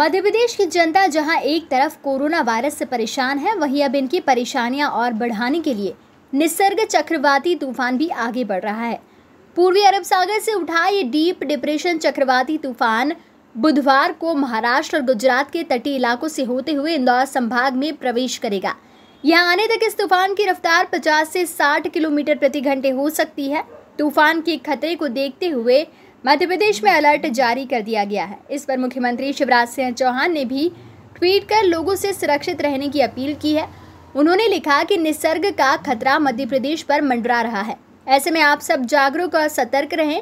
मध्य प्रदेश की जनता जहां एक तरफ कोरोना वायरस से परेशान है वहीं अब इनकी परेशानियां और बढ़ाने के लिए निसर्ग चक्रवाती तूफान भी आगे बढ़ रहा है पूर्वी अरब सागर से उठा ये डीप डिप्रेशन चक्रवाती तूफान बुधवार को महाराष्ट्र और गुजरात के तटीय इलाकों से होते हुए इंदौर संभाग में प्रवेश करेगा यहाँ आने तक इस तूफान की रफ्तार 50 से 60 किलोमीटर प्रति घंटे हो सकती है तूफान के खतरे को देखते हुए मध्य प्रदेश में अलर्ट जारी कर दिया गया है इस पर मुख्यमंत्री शिवराज सिंह चौहान ने भी ट्वीट कर लोगों से सुरक्षित रहने की अपील की है उन्होंने लिखा कि निसर्ग का खतरा मध्य प्रदेश पर मंडरा रहा है ऐसे में आप सब जागरूक और सतर्क रहें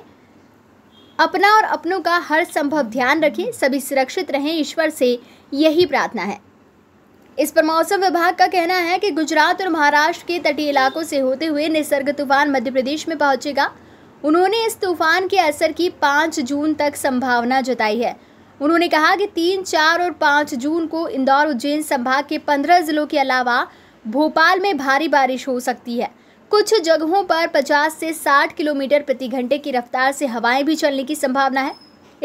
अपना और अपनों का हर संभव ध्यान रखें सभी सुरक्षित रहें ईश्वर से यही प्रार्थना है इस पर मौसम विभाग का कहना है कि गुजरात और महाराष्ट्र के तटीय इलाकों से होते हुए निसर्ग तूफान मध्य प्रदेश में पहुंचेगा उन्होंने इस तूफान के असर की पाँच जून तक संभावना जताई है उन्होंने कहा कि तीन चार और पाँच जून को इंदौर उज्जैन संभाग के पंद्रह जिलों के अलावा भोपाल में भारी बारिश हो सकती है कुछ जगहों पर 50 से 60 किलोमीटर प्रति घंटे की रफ्तार से हवाएं भी चलने की संभावना है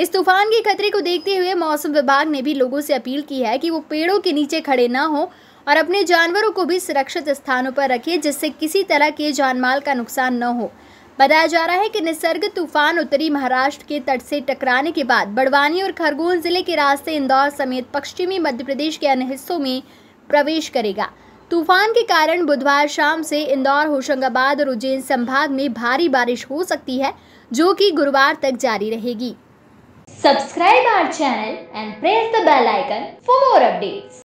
इस तूफान के खतरे को देखते हुए मौसम विभाग ने भी लोगों से अपील की है कि वो पेड़ों के नीचे खड़े ना हो और अपने जानवरों को भी सुरक्षित स्थानों पर रखें जिससे किसी तरह के जानमाल का नुकसान न हो बताया जा रहा है कि निसर्ग तूफान उत्तरी महाराष्ट्र के तट से टकराने के बाद बड़वानी और खरगोन जिले के रास्ते इंदौर समेत पश्चिमी मध्य प्रदेश के अन्य हिस्सों में प्रवेश करेगा तूफान के कारण बुधवार शाम से इंदौर होशंगाबाद और उज्जैन संभाग में भारी बारिश हो सकती है जो कि गुरुवार तक जारी रहेगी subscribe our channel and press the bell icon for more updates